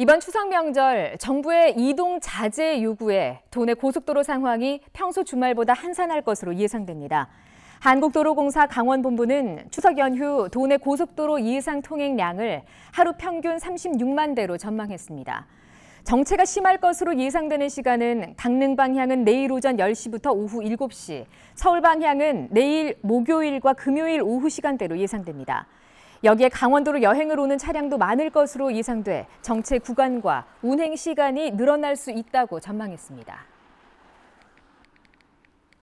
이번 추석 명절 정부의 이동 자제 요구에 도내 고속도로 상황이 평소 주말보다 한산할 것으로 예상됩니다. 한국도로공사 강원본부는 추석 연휴 도내 고속도로 이상 통행량을 하루 평균 36만 대로 전망했습니다. 정체가 심할 것으로 예상되는 시간은 강릉 방향은 내일 오전 10시부터 오후 7시, 서울 방향은 내일 목요일과 금요일 오후 시간대로 예상됩니다. 여기에 강원도로 여행을 오는 차량도 많을 것으로 예상돼 정체 구간과 운행 시간이 늘어날 수 있다고 전망했습니다.